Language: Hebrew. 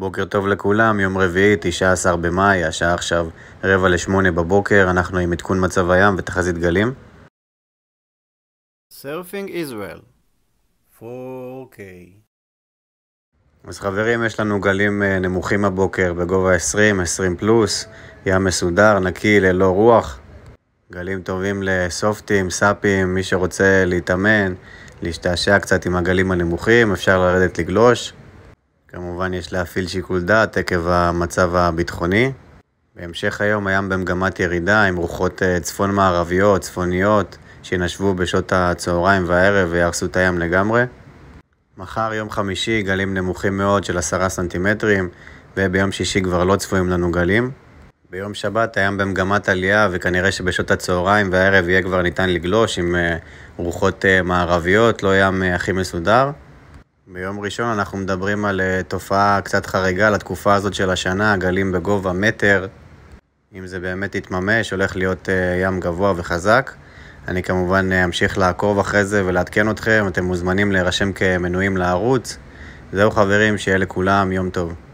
בוקר טוב לכולם, יום רביעי, 19 במאי, השעה עכשיו רבע לשמונה בבוקר, אנחנו עם עדכון מצב הים ותחזית גלים. סרפינג ישראל, 4K אז חברים, יש לנו גלים אה, נמוכים הבוקר בגובה 20, 20 פלוס, ים מסודר, נקי, ללא רוח. גלים טובים לסופטים, סאפים, מי שרוצה להתאמן, להשתעשע קצת עם הגלים הנמוכים, אפשר לרדת לגלוש. כמובן יש להפעיל שיקול דעת עקב המצב הביטחוני. בהמשך היום הים במגמת ירידה עם רוחות אה, צפון-מערביות, צפוניות, שינשבו בשעות הצהריים והערב ויהרסו את הים לגמרי. מחר, יום חמישי, גלים נמוכים מאוד של עשרה סנטימטרים, וביום שישי כבר לא צפויים לנו גלים. ביום שבת הים במגמת עלייה, וכנראה שבשעות הצהריים והערב יהיה כבר ניתן לגלוש עם אה, רוחות אה, מערביות, לא ים הכי מסודר. ביום ראשון אנחנו מדברים על אה, תופעה קצת חריגה לתקופה הזאת של השנה, גלים בגובה מטר. אם זה באמת יתממש, הולך להיות אה, ים גבוה וחזק. אני כמובן אה, אמשיך לעקוב אחרי זה ולעדכן אתכם, אתם מוזמנים להירשם כמנויים לערוץ. זהו חברים, שיהיה לכולם יום טוב.